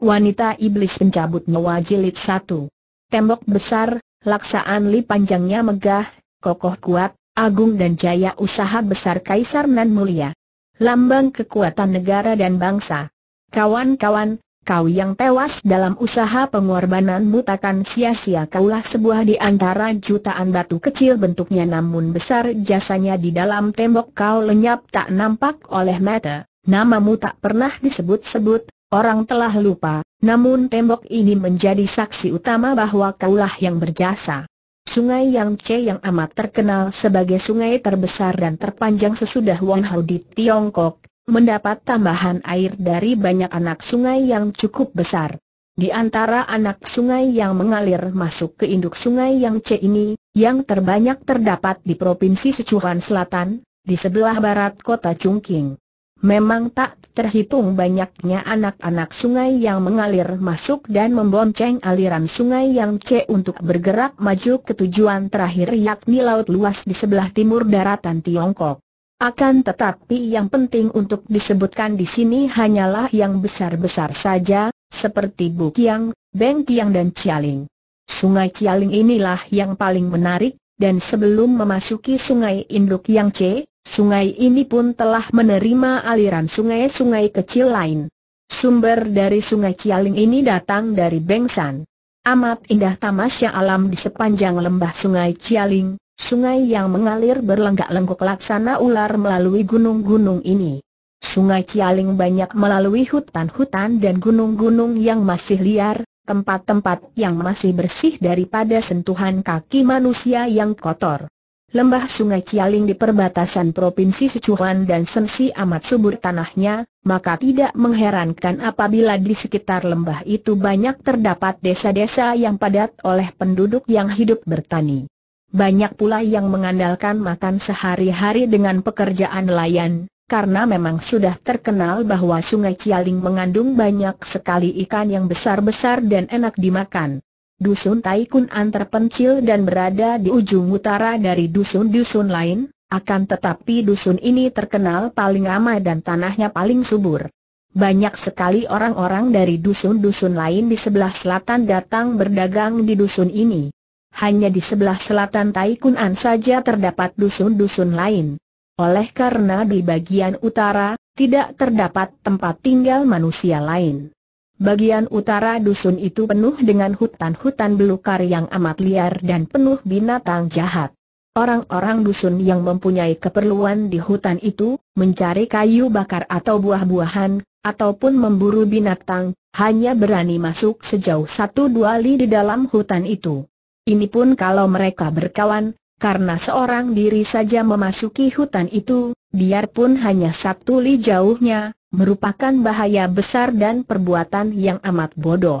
Wanita Iblis Pencabut Nyawa Jilid 1 Tembok besar, laksaan li panjangnya megah, kokoh kuat, agung dan jaya usaha besar Kaisar Nan Mulia Lambang kekuatan negara dan bangsa Kawan-kawan, kau yang tewas dalam usaha pengorbanan mutakan sia-sia kaulah sebuah di antara jutaan batu kecil bentuknya namun besar jasanya di dalam tembok kau lenyap tak nampak oleh mata Namamu tak pernah disebut-sebut, Orang telah lupa, namun tembok ini menjadi saksi utama bahwa kaulah yang berjasa. Sungai Yang Che yang amat terkenal sebagai sungai terbesar dan terpanjang sesudah Wanhao di Tiongkok, mendapat tambahan air dari banyak anak sungai yang cukup besar. Di antara anak sungai yang mengalir masuk ke induk sungai Yang Che ini, yang terbanyak terdapat di Provinsi Sichuan Selatan, di sebelah barat kota Chungking. Memang tak terhitung banyaknya anak-anak sungai yang mengalir masuk dan membonceng aliran sungai yang C untuk bergerak maju ke tujuan terakhir yakni laut luas di sebelah timur daratan Tiongkok. Akan tetapi yang penting untuk disebutkan di sini hanyalah yang besar-besar saja, seperti Bukiang, Bengkiang dan Cialing. Sungai Cialing inilah yang paling menarik, dan sebelum memasuki sungai induk yang C, Sungai ini pun telah menerima aliran sungai-sungai kecil lain. Sumber dari sungai Cialing ini datang dari Bengsan. Amat indah tamasya alam di sepanjang lembah sungai Cialing, sungai yang mengalir berlenggak-lenggok laksana ular melalui gunung-gunung ini. Sungai Cialing banyak melalui hutan-hutan dan gunung-gunung yang masih liar, tempat-tempat yang masih bersih daripada sentuhan kaki manusia yang kotor. Lembah Sungai Cialing di perbatasan Provinsi Sichuan dan Sensi amat subur tanahnya, maka tidak mengherankan apabila di sekitar lembah itu banyak terdapat desa-desa yang padat oleh penduduk yang hidup bertani. Banyak pula yang mengandalkan makan sehari-hari dengan pekerjaan nelayan, karena memang sudah terkenal bahwa sungai Cialing mengandung banyak sekali ikan yang besar-besar dan enak dimakan dusun Taikunan terpencil dan berada di ujung utara dari dusun-dusun lain, akan tetapi dusun ini terkenal paling ramai dan tanahnya paling subur. Banyak sekali orang-orang dari dusun-dusun lain di sebelah selatan datang berdagang di dusun ini. Hanya di sebelah selatan Taikun Taikunan saja terdapat dusun-dusun lain. Oleh karena di bagian utara, tidak terdapat tempat tinggal manusia lain. Bagian utara dusun itu penuh dengan hutan-hutan belukar yang amat liar dan penuh binatang jahat. Orang-orang dusun yang mempunyai keperluan di hutan itu, mencari kayu bakar atau buah-buahan, ataupun memburu binatang, hanya berani masuk sejauh satu dua li di dalam hutan itu. Ini pun kalau mereka berkawan, karena seorang diri saja memasuki hutan itu, biarpun hanya satu li jauhnya, merupakan bahaya besar dan perbuatan yang amat bodoh.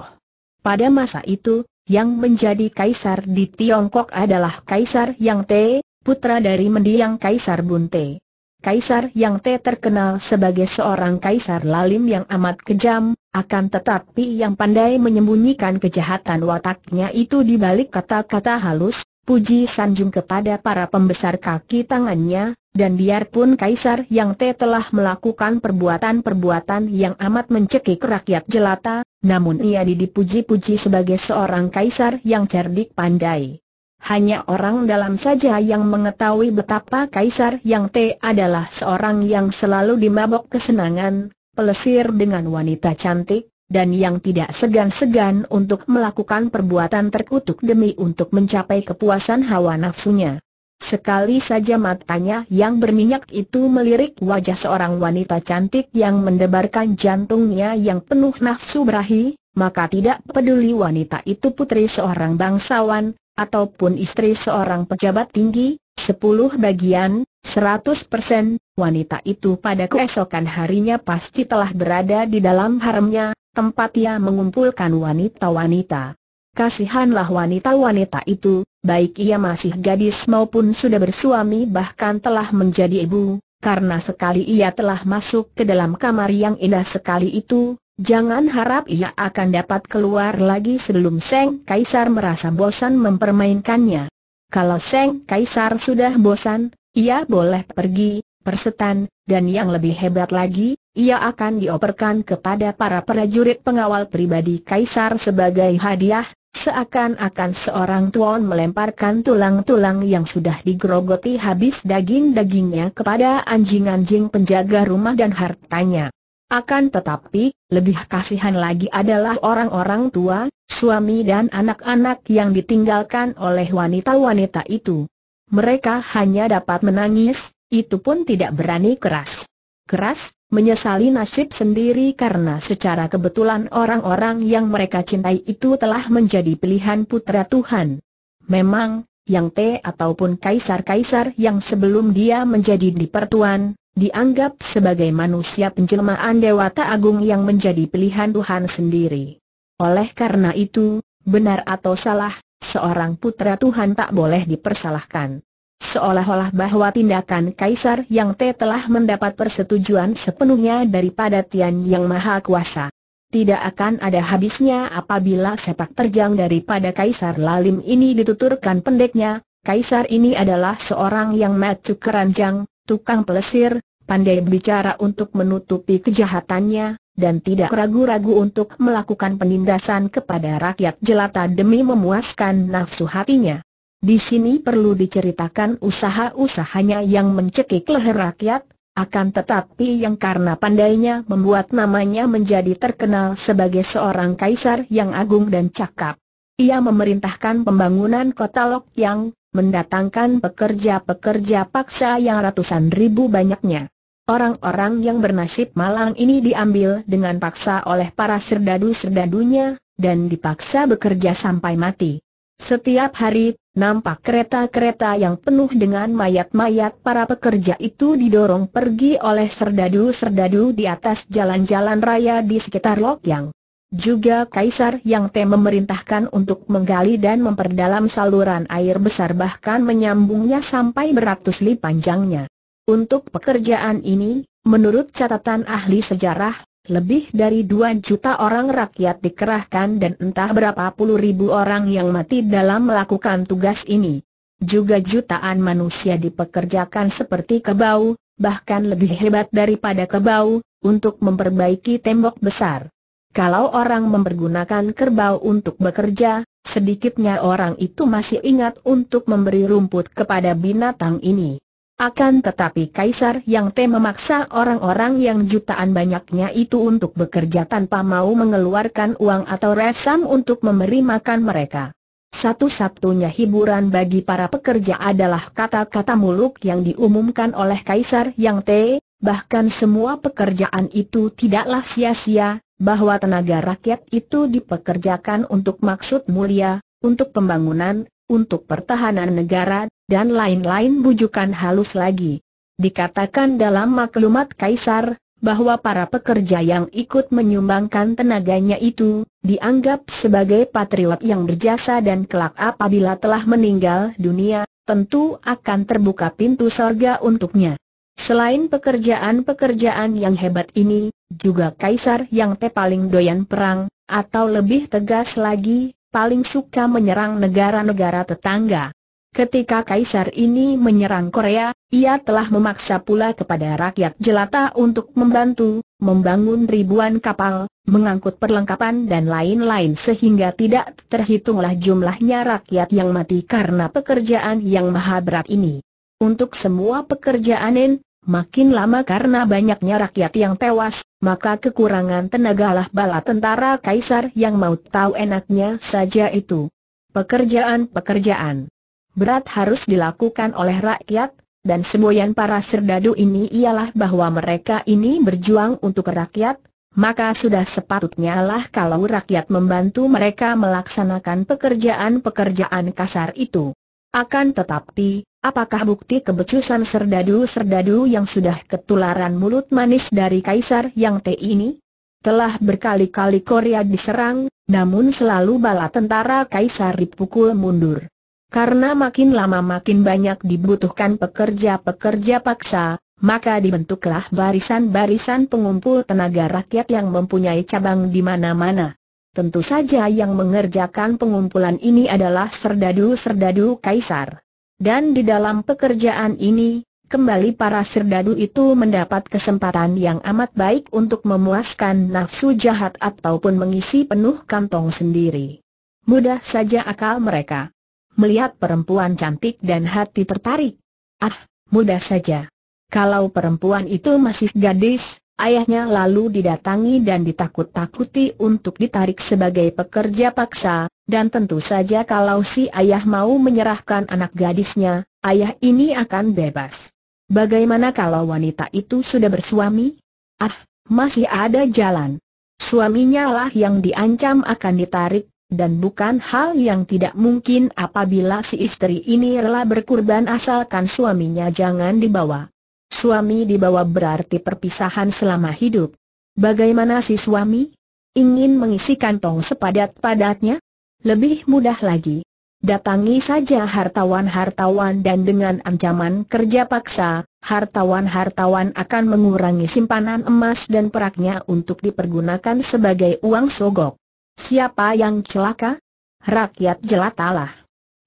Pada masa itu, yang menjadi kaisar di Tiongkok adalah Kaisar Yang Te, putra dari mendiang Kaisar Bunte. Kaisar Yang Te terkenal sebagai seorang kaisar lalim yang amat kejam, akan tetapi yang pandai menyembunyikan kejahatan wataknya itu di balik kata-kata halus, puji sanjung kepada para pembesar kaki tangannya, dan biarpun Kaisar yang Te telah melakukan perbuatan-perbuatan yang amat mencekik rakyat jelata, namun ia dipuji-puji sebagai seorang Kaisar yang cerdik pandai. Hanya orang dalam saja yang mengetahui betapa Kaisar yang Te adalah seorang yang selalu dimabok kesenangan, pelesir dengan wanita cantik, dan yang tidak segan-segan untuk melakukan perbuatan terkutuk demi untuk mencapai kepuasan hawa nafsunya. Sekali saja matanya yang berminyak itu melirik wajah seorang wanita cantik yang mendebarkan jantungnya yang penuh nafsu berahi, maka tidak peduli wanita itu putri seorang bangsawan, ataupun istri seorang pejabat tinggi, 10 bagian, 100 persen, wanita itu pada keesokan harinya pasti telah berada di dalam haremnya tempat ia mengumpulkan wanita-wanita. Kasihanlah wanita-wanita itu, baik ia masih gadis maupun sudah bersuami bahkan telah menjadi ibu, karena sekali ia telah masuk ke dalam kamar yang indah sekali itu, jangan harap ia akan dapat keluar lagi sebelum Seng Kaisar merasa bosan mempermainkannya. Kalau Seng Kaisar sudah bosan, ia boleh pergi, persetan, dan yang lebih hebat lagi, ia akan dioperkan kepada para prajurit pengawal pribadi Kaisar sebagai hadiah, seakan-akan seorang tuan melemparkan tulang-tulang yang sudah digerogoti habis daging-dagingnya kepada anjing-anjing penjaga rumah dan hartanya. Akan tetapi, lebih kasihan lagi adalah orang-orang tua, suami dan anak-anak yang ditinggalkan oleh wanita-wanita itu. Mereka hanya dapat menangis, itu pun tidak berani keras. Keras, menyesali nasib sendiri karena secara kebetulan orang-orang yang mereka cintai itu telah menjadi pilihan putra Tuhan. Memang, yang T ataupun kaisar-kaisar yang sebelum dia menjadi dipertuan, dianggap sebagai manusia penjelmaan Dewata Agung yang menjadi pilihan Tuhan sendiri. Oleh karena itu, benar atau salah, seorang putra Tuhan tak boleh dipersalahkan. Seolah-olah bahwa tindakan Kaisar Yang Te telah mendapat persetujuan sepenuhnya daripada Tian Yang Maha Kuasa. Tidak akan ada habisnya apabila sepak terjang daripada Kaisar Lalim ini dituturkan pendeknya, Kaisar ini adalah seorang yang macu keranjang, tukang pelesir, pandai bicara untuk menutupi kejahatannya, dan tidak ragu-ragu untuk melakukan penindasan kepada rakyat jelata demi memuaskan nafsu hatinya. Di sini perlu diceritakan usaha-usahanya yang mencekik leher rakyat, akan tetapi yang karena pandainya membuat namanya menjadi terkenal sebagai seorang kaisar yang agung dan cakap. Ia memerintahkan pembangunan kota Lok Yang, mendatangkan pekerja-pekerja paksa yang ratusan ribu banyaknya. Orang-orang yang bernasib malang ini diambil dengan paksa oleh para serdadu-serdadunya, dan dipaksa bekerja sampai mati. Setiap hari Nampak kereta-kereta yang penuh dengan mayat-mayat para pekerja itu didorong pergi oleh serdadu-serdadu di atas jalan-jalan raya di sekitar Lokyang. Juga Kaisar yang Te memerintahkan untuk menggali dan memperdalam saluran air besar bahkan menyambungnya sampai beratus li panjangnya. Untuk pekerjaan ini, menurut catatan ahli sejarah, lebih dari dua juta orang rakyat dikerahkan dan entah berapa puluh ribu orang yang mati dalam melakukan tugas ini. Juga jutaan manusia dipekerjakan seperti kebau, bahkan lebih hebat daripada kebau, untuk memperbaiki tembok besar. Kalau orang mempergunakan kerbau untuk bekerja, sedikitnya orang itu masih ingat untuk memberi rumput kepada binatang ini. Akan tetapi Kaisar Yang Te memaksa orang-orang yang jutaan banyaknya itu untuk bekerja tanpa mau mengeluarkan uang atau resam untuk memberi makan mereka. Satu-satunya hiburan bagi para pekerja adalah kata-kata muluk yang diumumkan oleh Kaisar Yang Te, bahkan semua pekerjaan itu tidaklah sia-sia, bahwa tenaga rakyat itu dipekerjakan untuk maksud mulia, untuk pembangunan, untuk pertahanan negara, dan lain-lain bujukan halus lagi. Dikatakan dalam maklumat Kaisar, bahwa para pekerja yang ikut menyumbangkan tenaganya itu, dianggap sebagai patriot yang berjasa dan kelak apabila telah meninggal dunia, tentu akan terbuka pintu sorga untuknya. Selain pekerjaan-pekerjaan yang hebat ini, juga Kaisar yang te paling doyan perang, atau lebih tegas lagi, paling suka menyerang negara-negara tetangga. Ketika kaisar ini menyerang Korea, ia telah memaksa pula kepada rakyat jelata untuk membantu, membangun ribuan kapal, mengangkut perlengkapan dan lain-lain sehingga tidak terhitunglah jumlahnya rakyat yang mati karena pekerjaan yang maha berat ini. Untuk semua pekerjaan Makin lama karena banyaknya rakyat yang tewas, maka kekurangan tenagalah bala tentara kaisar yang mau tahu enaknya saja itu. Pekerjaan-pekerjaan berat harus dilakukan oleh rakyat, dan semboyan para serdadu ini ialah bahwa mereka ini berjuang untuk rakyat, maka sudah sepatutnya lah kalau rakyat membantu mereka melaksanakan pekerjaan-pekerjaan kasar itu. Akan tetapi, Apakah bukti kebecusan serdadu-serdadu yang sudah ketularan mulut manis dari kaisar yang T ini? Telah berkali-kali Korea diserang, namun selalu bala tentara kaisar dipukul mundur. Karena makin lama makin banyak dibutuhkan pekerja-pekerja paksa, maka dibentuklah barisan-barisan pengumpul tenaga rakyat yang mempunyai cabang di mana-mana. Tentu saja yang mengerjakan pengumpulan ini adalah serdadu-serdadu kaisar. Dan di dalam pekerjaan ini, kembali para serdadu itu mendapat kesempatan yang amat baik untuk memuaskan nafsu jahat ataupun mengisi penuh kantong sendiri. Mudah saja akal mereka. Melihat perempuan cantik dan hati tertarik. Ah, mudah saja. Kalau perempuan itu masih gadis, Ayahnya lalu didatangi dan ditakut-takuti untuk ditarik sebagai pekerja paksa, dan tentu saja kalau si ayah mau menyerahkan anak gadisnya, ayah ini akan bebas. Bagaimana kalau wanita itu sudah bersuami? Ah, masih ada jalan. Suaminya lah yang diancam akan ditarik, dan bukan hal yang tidak mungkin apabila si istri ini rela berkurban asalkan suaminya jangan dibawa Suami dibawa berarti perpisahan selama hidup. Bagaimana si suami? Ingin mengisi kantong sepadat-padatnya? Lebih mudah lagi. Datangi saja hartawan-hartawan dan dengan ancaman kerja paksa, hartawan-hartawan akan mengurangi simpanan emas dan peraknya untuk dipergunakan sebagai uang sogok. Siapa yang celaka? Rakyat jelatalah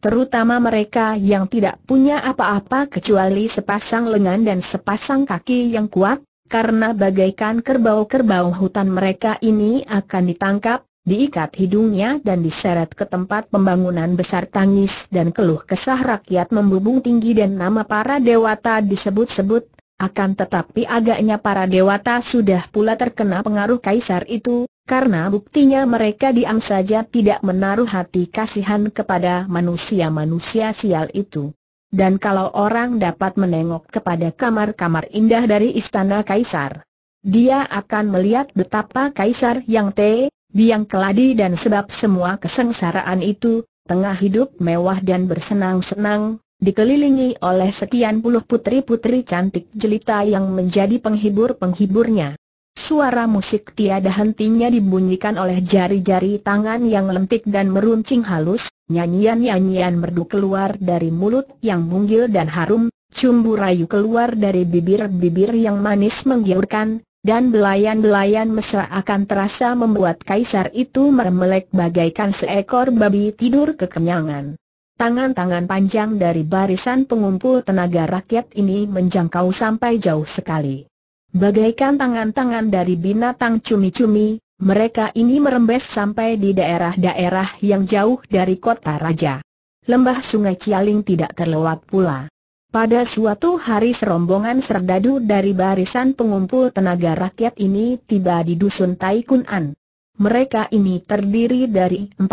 terutama mereka yang tidak punya apa-apa kecuali sepasang lengan dan sepasang kaki yang kuat, karena bagaikan kerbau-kerbau hutan mereka ini akan ditangkap, diikat hidungnya dan diseret ke tempat pembangunan besar tangis dan keluh kesah rakyat membubung tinggi dan nama para dewata disebut-sebut, akan tetapi agaknya para dewata sudah pula terkena pengaruh kaisar itu, karena buktinya mereka diam saja tidak menaruh hati kasihan kepada manusia-manusia sial itu. Dan kalau orang dapat menengok kepada kamar-kamar indah dari istana kaisar, dia akan melihat betapa kaisar yang te, biang keladi dan sebab semua kesengsaraan itu, tengah hidup mewah dan bersenang-senang, dikelilingi oleh sekian puluh putri-putri cantik jelita yang menjadi penghibur-penghiburnya. Suara musik tiada hentinya dibunyikan oleh jari-jari tangan yang lentik dan meruncing halus, nyanyian-nyanyian merdu keluar dari mulut yang mungil dan harum, cumbu rayu keluar dari bibir-bibir yang manis menggiurkan, dan belayan-belayan mesra akan terasa membuat kaisar itu meremelek bagaikan seekor babi tidur kekenyangan. Tangan-tangan panjang dari barisan pengumpul tenaga rakyat ini menjangkau sampai jauh sekali. Bagaikan tangan-tangan dari binatang cumi-cumi, mereka ini merembes sampai di daerah-daerah yang jauh dari kota raja. Lembah sungai Cialing tidak terlewat pula. Pada suatu hari serombongan serdadu dari barisan pengumpul tenaga rakyat ini tiba di dusun Taikunan. Mereka ini terdiri dari 40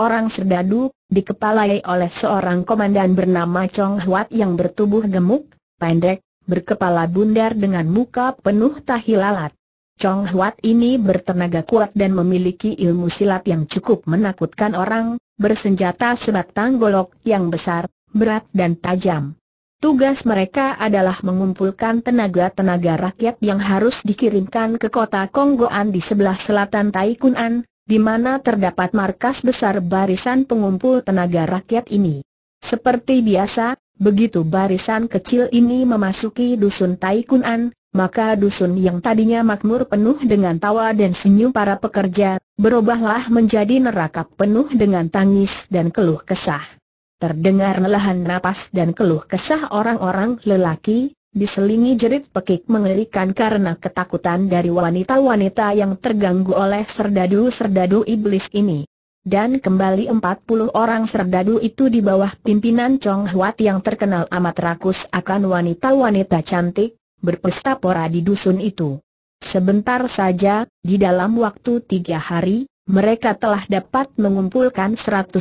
orang serdadu, dikepalai oleh seorang komandan bernama Chong Huat yang bertubuh gemuk, pendek, berkepala bundar dengan muka penuh tahi lalat. Chong Huat ini bertenaga kuat dan memiliki ilmu silat yang cukup menakutkan orang, bersenjata sebatang golok yang besar, berat dan tajam. Tugas mereka adalah mengumpulkan tenaga-tenaga rakyat yang harus dikirimkan ke kota Konggoan di sebelah selatan Taikunan, di mana terdapat markas besar barisan pengumpul tenaga rakyat ini. Seperti biasa, begitu barisan kecil ini memasuki dusun Taikunan, maka dusun yang tadinya makmur penuh dengan tawa dan senyum para pekerja, berubahlah menjadi neraka penuh dengan tangis dan keluh kesah. Terdengar lelahan napas dan keluh kesah orang-orang lelaki, diselingi jerit pekik mengerikan karena ketakutan dari wanita-wanita yang terganggu oleh serdadu-serdadu iblis ini. Dan kembali 40 orang serdadu itu di bawah pimpinan Chong Huat yang terkenal amat rakus akan wanita-wanita cantik, berpesta pora di dusun itu. Sebentar saja, di dalam waktu tiga hari, mereka telah dapat mengumpulkan 150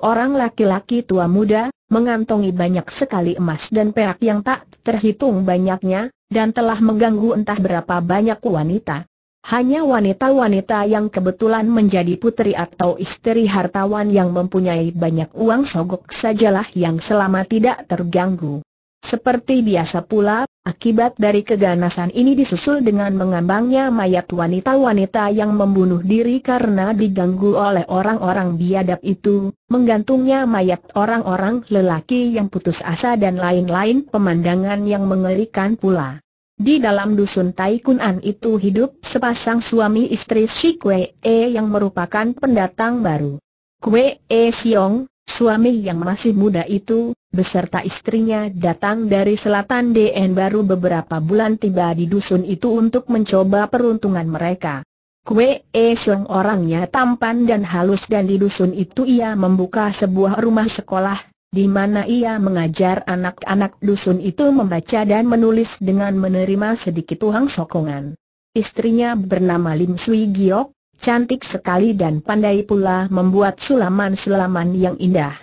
orang laki-laki tua muda, mengantongi banyak sekali emas dan perak yang tak terhitung banyaknya, dan telah mengganggu entah berapa banyak wanita. Hanya wanita-wanita yang kebetulan menjadi putri atau istri hartawan yang mempunyai banyak uang sogok sajalah yang selama tidak terganggu. Seperti biasa pula, akibat dari keganasan ini disusul dengan mengambangnya mayat wanita-wanita yang membunuh diri karena diganggu oleh orang-orang biadab itu, menggantungnya mayat orang-orang lelaki yang putus asa dan lain-lain pemandangan yang mengerikan pula. Di dalam dusun Tai Kunan itu hidup sepasang suami istri Si Kwe E yang merupakan pendatang baru. Kwe E Siong, Suami yang masih muda itu, beserta istrinya datang dari selatan DN baru beberapa bulan tiba di dusun itu untuk mencoba peruntungan mereka. Kue E Siong orangnya tampan dan halus dan di dusun itu ia membuka sebuah rumah sekolah, di mana ia mengajar anak-anak dusun itu membaca dan menulis dengan menerima sedikit uang sokongan. Istrinya bernama Lim Sui Giok, Cantik sekali dan pandai pula membuat sulaman-sulaman yang indah.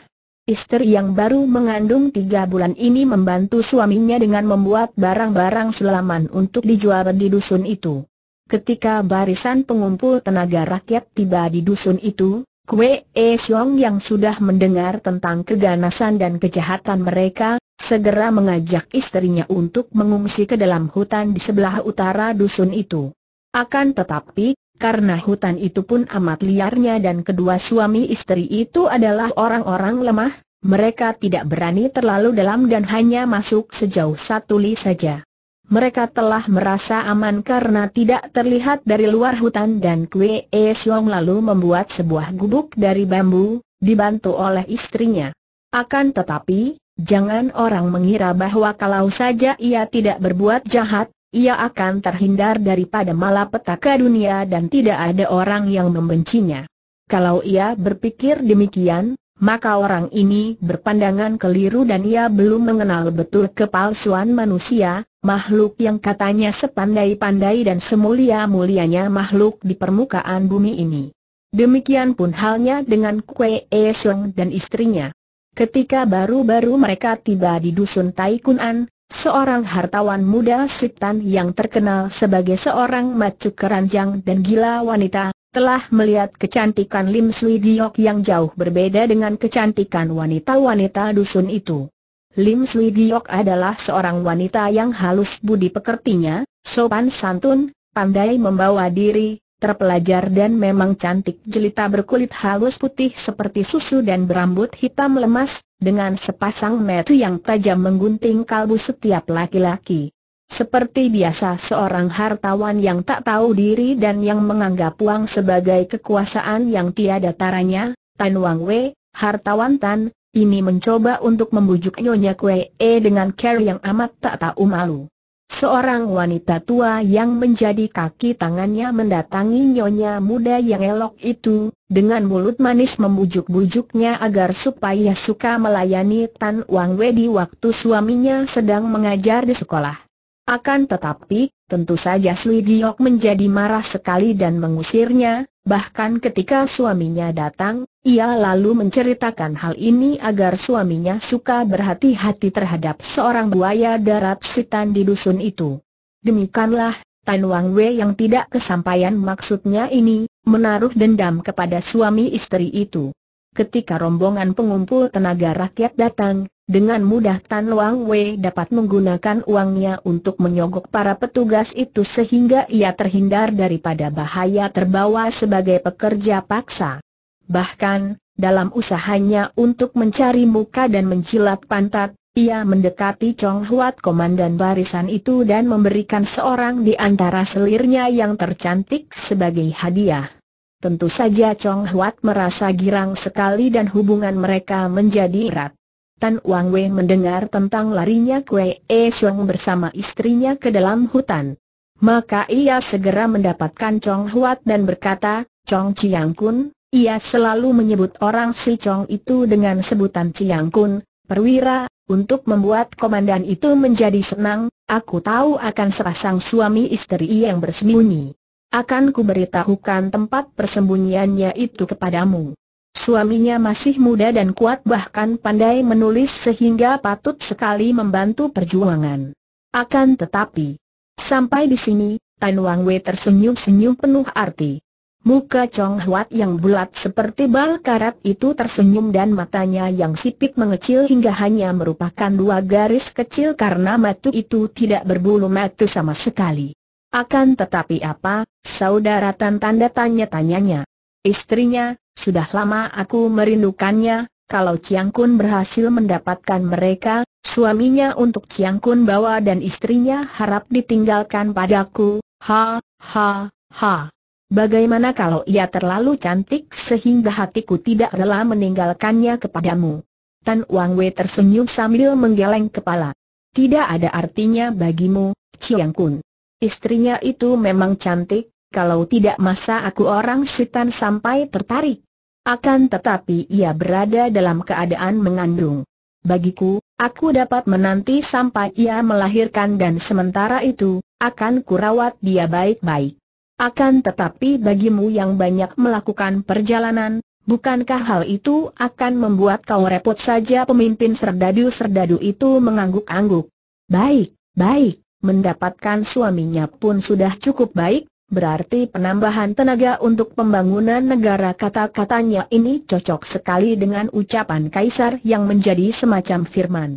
Istri yang baru mengandung tiga bulan ini membantu suaminya dengan membuat barang-barang sulaman untuk dijual di dusun itu. Ketika barisan pengumpul tenaga rakyat tiba di dusun itu, Kwe E Siong yang sudah mendengar tentang keganasan dan kejahatan mereka, segera mengajak istrinya untuk mengungsi ke dalam hutan di sebelah utara dusun itu. Akan tetapi, karena hutan itu pun amat liarnya dan kedua suami istri itu adalah orang-orang lemah, mereka tidak berani terlalu dalam dan hanya masuk sejauh satu li saja. Mereka telah merasa aman karena tidak terlihat dari luar hutan dan Kwe E Siong lalu membuat sebuah gubuk dari bambu, dibantu oleh istrinya. Akan tetapi, jangan orang mengira bahwa kalau saja ia tidak berbuat jahat, ia akan terhindar daripada malapetaka dunia dan tidak ada orang yang membencinya. Kalau ia berpikir demikian, maka orang ini berpandangan keliru dan ia belum mengenal betul kepalsuan manusia, makhluk yang katanya sepandai-pandai dan semulia-mulianya makhluk di permukaan bumi ini. Demikian pun halnya dengan Kue Esong dan istrinya. Ketika baru-baru mereka tiba di dusun Taikunan, Seorang hartawan muda Sitan yang terkenal sebagai seorang macu keranjang dan gila wanita, telah melihat kecantikan Lim Sui Diok yang jauh berbeda dengan kecantikan wanita-wanita dusun itu. Lim Sui Diok adalah seorang wanita yang halus budi pekertinya, sopan santun, pandai membawa diri, terpelajar dan memang cantik jelita berkulit halus putih seperti susu dan berambut hitam lemas, dengan sepasang mata yang tajam menggunting kalbu setiap laki-laki. Seperti biasa seorang hartawan yang tak tahu diri dan yang menganggap uang sebagai kekuasaan yang tiada taranya, Tan Wang Wei, hartawan Tan, ini mencoba untuk membujuk Nyonya Kuei E dengan care yang amat tak tahu malu. Seorang wanita tua yang menjadi kaki tangannya mendatangi nyonya muda yang elok itu, dengan mulut manis membujuk-bujuknya agar supaya suka melayani Tan Wang Wei di waktu suaminya sedang mengajar di sekolah. Akan tetapi, tentu saja Sui Giok menjadi marah sekali dan mengusirnya, Bahkan ketika suaminya datang, ia lalu menceritakan hal ini agar suaminya suka berhati-hati terhadap seorang buaya darat sitan di dusun itu. Demikianlah, Tan Wang Wei yang tidak kesampaian maksudnya ini, menaruh dendam kepada suami istri itu. Ketika rombongan pengumpul tenaga rakyat datang, dengan mudah Tan Luang Wei dapat menggunakan uangnya untuk menyogok para petugas itu sehingga ia terhindar daripada bahaya terbawa sebagai pekerja paksa. Bahkan, dalam usahanya untuk mencari muka dan menjilat pantat, ia mendekati Chong Huat komandan barisan itu dan memberikan seorang di antara selirnya yang tercantik sebagai hadiah. Tentu saja Chong Huat merasa girang sekali dan hubungan mereka menjadi erat. Tan Wang Wei mendengar tentang larinya Kue E Xiong bersama istrinya ke dalam hutan. Maka ia segera mendapatkan Chong Huat dan berkata, Chong Chiang Kun, ia selalu menyebut orang si Chong itu dengan sebutan Chiang Kun, perwira, untuk membuat komandan itu menjadi senang, aku tahu akan serasang suami istri yang bersembunyi. Akan kuberitahukan tempat persembunyiannya itu kepadamu. Suaminya masih muda dan kuat bahkan pandai menulis sehingga patut sekali membantu perjuangan. Akan tetapi, sampai di sini, Tan Wang Wei tersenyum-senyum penuh arti. Muka Chong Huat yang bulat seperti bal karat itu tersenyum dan matanya yang sipit mengecil hingga hanya merupakan dua garis kecil karena matu itu tidak berbulu matu sama sekali. Akan tetapi apa, saudara Tan tanda tanya-tanyanya. Istrinya, sudah lama aku merindukannya, kalau Chiang Kun berhasil mendapatkan mereka, suaminya untuk Chiang Kun bawa dan istrinya harap ditinggalkan padaku, ha, ha, ha. Bagaimana kalau ia terlalu cantik sehingga hatiku tidak rela meninggalkannya kepadamu? Tan Wang Wei tersenyum sambil menggeleng kepala. Tidak ada artinya bagimu, Chiang Kun. Istrinya itu memang cantik, kalau tidak masa aku orang setan sampai tertarik. Akan tetapi ia berada dalam keadaan mengandung. Bagiku, aku dapat menanti sampai ia melahirkan dan sementara itu, akan kurawat dia baik-baik. Akan tetapi bagimu yang banyak melakukan perjalanan, bukankah hal itu akan membuat kau repot saja pemimpin serdadu-serdadu itu mengangguk-angguk. Baik, baik, mendapatkan suaminya pun sudah cukup baik, berarti penambahan tenaga untuk pembangunan negara kata-katanya ini cocok sekali dengan ucapan Kaisar yang menjadi semacam firman.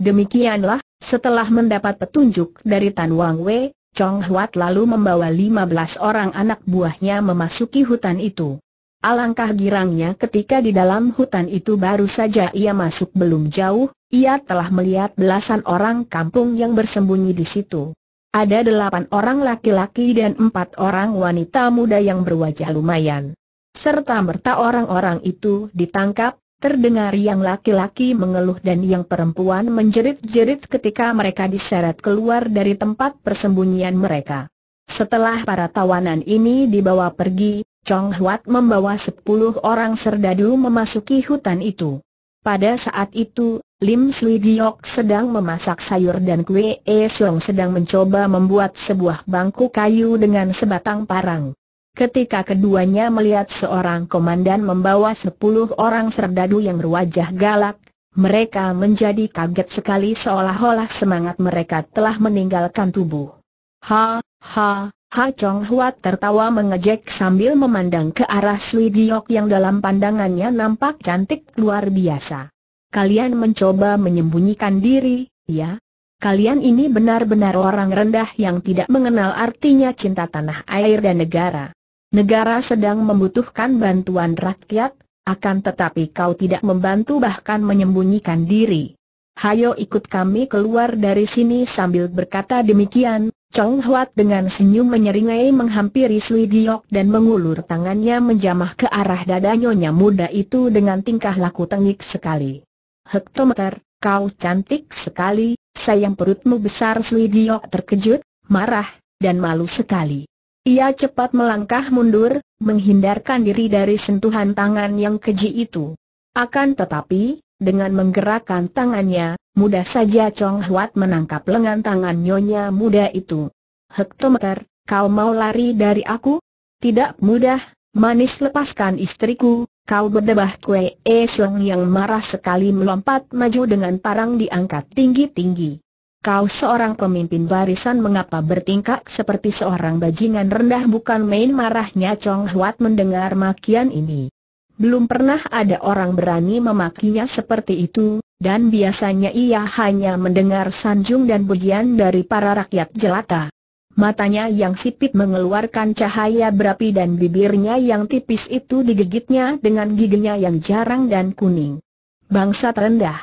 Demikianlah, setelah mendapat petunjuk dari Tan Wang Wei, Chong Huat lalu membawa 15 orang anak buahnya memasuki hutan itu. Alangkah girangnya ketika di dalam hutan itu baru saja ia masuk belum jauh, ia telah melihat belasan orang kampung yang bersembunyi di situ. Ada delapan orang laki-laki dan empat orang wanita muda yang berwajah lumayan. Serta merta orang-orang itu ditangkap, terdengar yang laki-laki mengeluh dan yang perempuan menjerit-jerit ketika mereka diseret keluar dari tempat persembunyian mereka. Setelah para tawanan ini dibawa pergi, Chong Huat membawa sepuluh orang serdadu memasuki hutan itu. Pada saat itu, Lim Sui Giok sedang memasak sayur dan Kue E Siong sedang mencoba membuat sebuah bangku kayu dengan sebatang parang. Ketika keduanya melihat seorang komandan membawa sepuluh orang serdadu yang berwajah galak, mereka menjadi kaget sekali seolah-olah semangat mereka telah meninggalkan tubuh. Ha, ha, ha Chong Huat tertawa mengejek sambil memandang ke arah Sui Giok yang dalam pandangannya nampak cantik luar biasa kalian mencoba menyembunyikan diri, ya? Kalian ini benar-benar orang rendah yang tidak mengenal artinya cinta tanah air dan negara. Negara sedang membutuhkan bantuan rakyat, akan tetapi kau tidak membantu bahkan menyembunyikan diri. Hayo ikut kami keluar dari sini sambil berkata demikian, Chong Huat dengan senyum menyeringai menghampiri Sui Giok dan mengulur tangannya menjamah ke arah dadanya muda itu dengan tingkah laku tengik sekali. Hektometer, kau cantik sekali, sayang perutmu besar Dio terkejut, marah, dan malu sekali. Ia cepat melangkah mundur, menghindarkan diri dari sentuhan tangan yang keji itu. Akan tetapi, dengan menggerakkan tangannya, mudah saja Chong Huat menangkap lengan tangan nyonya muda itu. Hektometer, kau mau lari dari aku? Tidak mudah, manis lepaskan istriku, Kau berdebah kue E eh, Siong yang marah sekali melompat maju dengan parang diangkat tinggi-tinggi. Kau seorang pemimpin barisan mengapa bertingkah seperti seorang bajingan rendah bukan main marahnya Chong Huat mendengar makian ini. Belum pernah ada orang berani memakinya seperti itu, dan biasanya ia hanya mendengar sanjung dan pujian dari para rakyat jelata matanya yang sipit mengeluarkan cahaya berapi dan bibirnya yang tipis itu digigitnya dengan giginya yang jarang dan kuning. Bangsa terendah.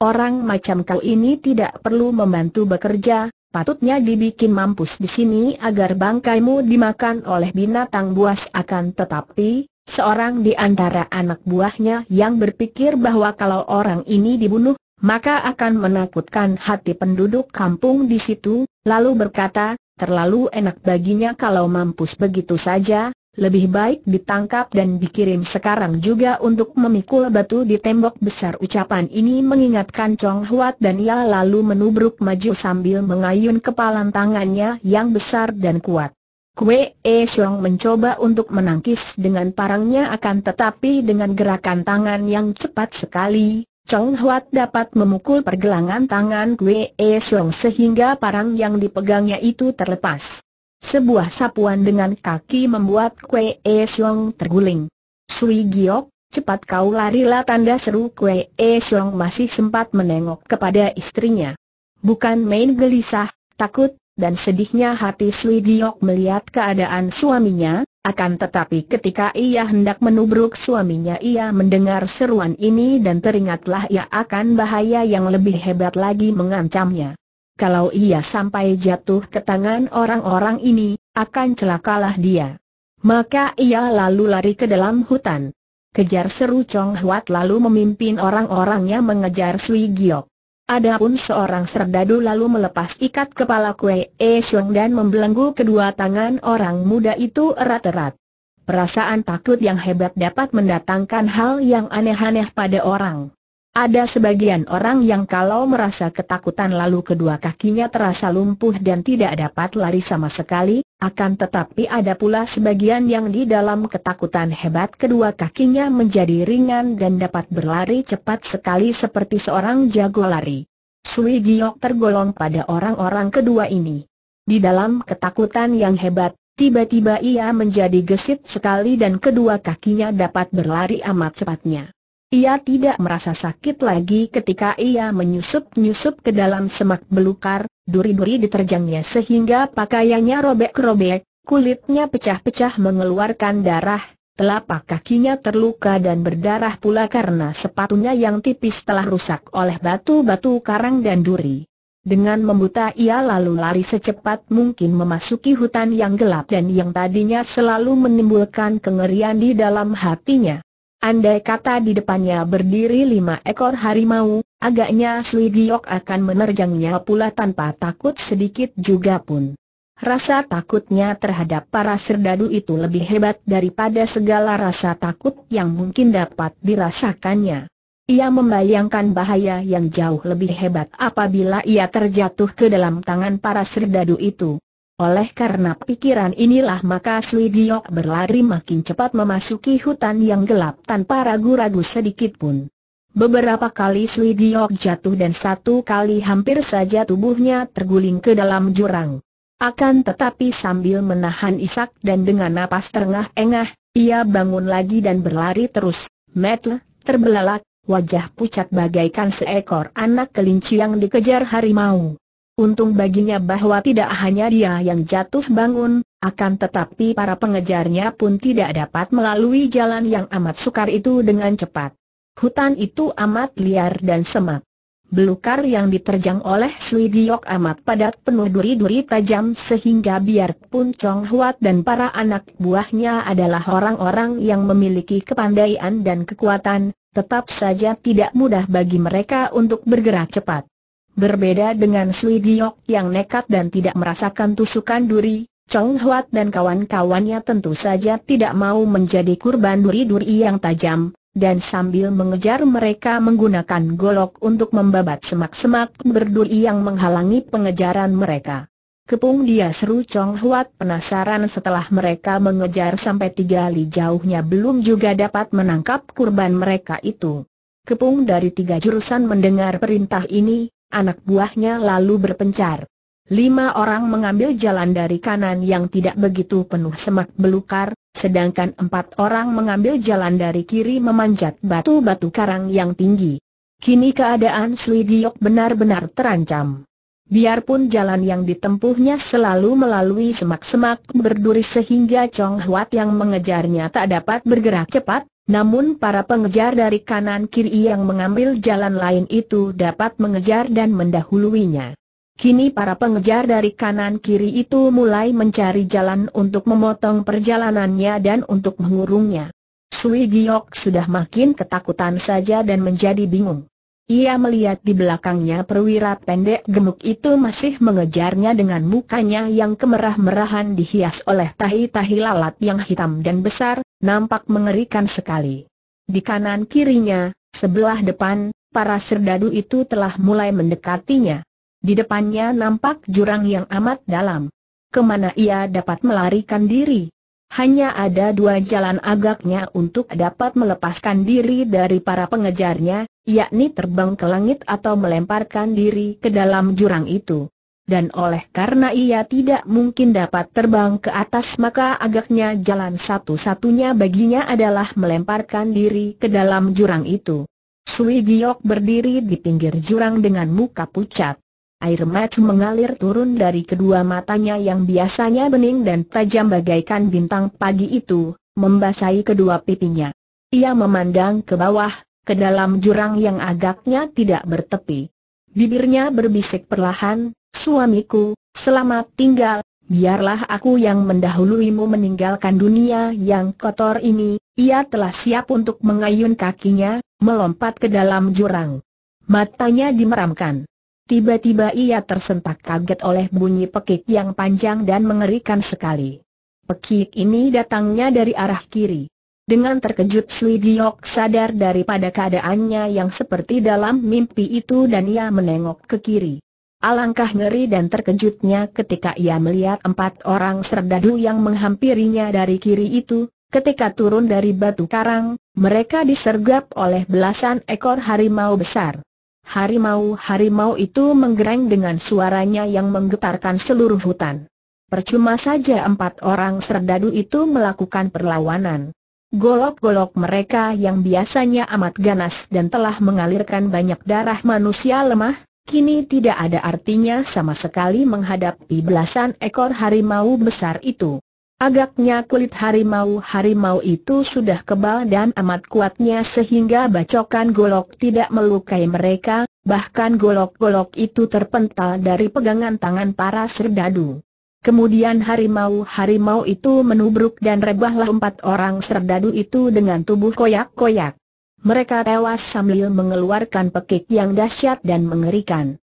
Orang macam kau ini tidak perlu membantu bekerja, patutnya dibikin mampus di sini agar bangkaimu dimakan oleh binatang buas akan tetapi, Seorang di antara anak buahnya yang berpikir bahwa kalau orang ini dibunuh, maka akan menakutkan hati penduduk kampung di situ, lalu berkata, terlalu enak baginya kalau mampus begitu saja, lebih baik ditangkap dan dikirim sekarang juga untuk memikul batu di tembok besar ucapan ini mengingatkan Chong Huat dan ia lalu menubruk maju sambil mengayun kepalan tangannya yang besar dan kuat. Kue E Siong mencoba untuk menangkis dengan parangnya akan tetapi dengan gerakan tangan yang cepat sekali, Chong Huat dapat memukul pergelangan tangan Kwe E Siong sehingga parang yang dipegangnya itu terlepas. Sebuah sapuan dengan kaki membuat Kwe E Siong terguling. Sui Giok, cepat kau larilah tanda seru Kwe E Siong masih sempat menengok kepada istrinya. Bukan main gelisah, takut, dan sedihnya hati Sui Giok melihat keadaan suaminya, akan tetapi ketika ia hendak menubruk suaminya ia mendengar seruan ini dan teringatlah ia akan bahaya yang lebih hebat lagi mengancamnya. Kalau ia sampai jatuh ke tangan orang-orang ini, akan celakalah dia. Maka ia lalu lari ke dalam hutan. Kejar seru Chong Huat lalu memimpin orang-orangnya mengejar Sui Giok. Adapun seorang serdadu lalu melepas ikat kepala Kue E Xiong dan membelenggu kedua tangan orang muda itu erat-erat. Perasaan takut yang hebat dapat mendatangkan hal yang aneh-aneh pada orang. Ada sebagian orang yang kalau merasa ketakutan lalu kedua kakinya terasa lumpuh dan tidak dapat lari sama sekali, akan tetapi ada pula sebagian yang di dalam ketakutan hebat kedua kakinya menjadi ringan dan dapat berlari cepat sekali seperti seorang jago lari. Sui Giok tergolong pada orang-orang kedua ini. Di dalam ketakutan yang hebat, tiba-tiba ia menjadi gesit sekali dan kedua kakinya dapat berlari amat cepatnya. Ia tidak merasa sakit lagi ketika ia menyusup-nyusup ke dalam semak belukar, duri-duri diterjangnya sehingga pakaiannya robek-robek, kulitnya pecah-pecah mengeluarkan darah, telapak kakinya terluka dan berdarah pula karena sepatunya yang tipis telah rusak oleh batu-batu karang dan duri. Dengan membuta ia lalu lari secepat mungkin memasuki hutan yang gelap dan yang tadinya selalu menimbulkan kengerian di dalam hatinya. Andai kata di depannya berdiri lima ekor harimau, agaknya Sui Giok akan menerjangnya pula tanpa takut sedikit juga pun. Rasa takutnya terhadap para serdadu itu lebih hebat daripada segala rasa takut yang mungkin dapat dirasakannya. Ia membayangkan bahaya yang jauh lebih hebat apabila ia terjatuh ke dalam tangan para serdadu itu. Oleh karena pikiran inilah maka Sui Giok berlari makin cepat memasuki hutan yang gelap tanpa ragu-ragu sedikit pun. Beberapa kali Sui Giok jatuh dan satu kali hampir saja tubuhnya terguling ke dalam jurang. Akan tetapi sambil menahan isak dan dengan napas terengah-engah, ia bangun lagi dan berlari terus. Metle, terbelalak, wajah pucat bagaikan seekor anak kelinci yang dikejar harimau. Untung baginya bahwa tidak hanya dia yang jatuh bangun, akan tetapi para pengejarnya pun tidak dapat melalui jalan yang amat sukar itu dengan cepat. Hutan itu amat liar dan semak. Belukar yang diterjang oleh Sui Giok amat padat penuh duri-duri tajam sehingga biarpun Chong Huat dan para anak buahnya adalah orang-orang yang memiliki kepandaian dan kekuatan, tetap saja tidak mudah bagi mereka untuk bergerak cepat. Berbeda dengan Sui Giok yang nekat dan tidak merasakan tusukan duri, Chong Huat dan kawan-kawannya tentu saja tidak mau menjadi kurban duri-duri yang tajam, dan sambil mengejar mereka menggunakan golok untuk membabat semak-semak berduri yang menghalangi pengejaran mereka. Kepung dia seru Chong Huat penasaran setelah mereka mengejar sampai tiga li jauhnya belum juga dapat menangkap kurban mereka itu. Kepung dari tiga jurusan mendengar perintah ini, anak buahnya lalu berpencar. Lima orang mengambil jalan dari kanan yang tidak begitu penuh semak belukar, sedangkan empat orang mengambil jalan dari kiri memanjat batu-batu karang yang tinggi. Kini keadaan Slidiok benar-benar terancam. Biarpun jalan yang ditempuhnya selalu melalui semak-semak berduri sehingga Chong Huat yang mengejarnya tak dapat bergerak cepat, namun para pengejar dari kanan kiri yang mengambil jalan lain itu dapat mengejar dan mendahuluinya. Kini para pengejar dari kanan kiri itu mulai mencari jalan untuk memotong perjalanannya dan untuk mengurungnya. Sui Giok sudah makin ketakutan saja dan menjadi bingung. Ia melihat di belakangnya perwira pendek gemuk itu masih mengejarnya dengan mukanya yang kemerah-merahan dihias oleh tahi-tahi lalat yang hitam dan besar, nampak mengerikan sekali. Di kanan kirinya, sebelah depan, para serdadu itu telah mulai mendekatinya. Di depannya nampak jurang yang amat dalam. Kemana ia dapat melarikan diri? Hanya ada dua jalan agaknya untuk dapat melepaskan diri dari para pengejarnya, yakni terbang ke langit atau melemparkan diri ke dalam jurang itu. Dan oleh karena ia tidak mungkin dapat terbang ke atas maka agaknya jalan satu-satunya baginya adalah melemparkan diri ke dalam jurang itu. Sui Giok berdiri di pinggir jurang dengan muka pucat. Air mata mengalir turun dari kedua matanya yang biasanya bening dan tajam bagaikan bintang pagi itu, membasahi kedua pipinya. Ia memandang ke bawah, ke dalam jurang yang agaknya tidak bertepi. Bibirnya berbisik perlahan, suamiku, selamat tinggal, biarlah aku yang mendahuluimu meninggalkan dunia yang kotor ini. Ia telah siap untuk mengayun kakinya, melompat ke dalam jurang. Matanya dimeramkan. Tiba-tiba ia tersentak kaget oleh bunyi pekik yang panjang dan mengerikan sekali. Pekik ini datangnya dari arah kiri. Dengan terkejut Sui Giok sadar daripada keadaannya yang seperti dalam mimpi itu dan ia menengok ke kiri. Alangkah ngeri dan terkejutnya ketika ia melihat empat orang serdadu yang menghampirinya dari kiri itu, ketika turun dari batu karang, mereka disergap oleh belasan ekor harimau besar. Harimau-harimau itu menggereng dengan suaranya yang menggetarkan seluruh hutan. Percuma saja empat orang serdadu itu melakukan perlawanan. Golok-golok mereka yang biasanya amat ganas dan telah mengalirkan banyak darah manusia lemah, kini tidak ada artinya sama sekali menghadapi belasan ekor harimau besar itu. Agaknya kulit harimau-harimau itu sudah kebal dan amat kuatnya sehingga bacokan golok tidak melukai mereka, bahkan golok-golok itu terpental dari pegangan tangan para serdadu. Kemudian harimau-harimau itu menubruk dan rebahlah empat orang serdadu itu dengan tubuh koyak-koyak. Mereka tewas sambil mengeluarkan pekik yang dahsyat dan mengerikan.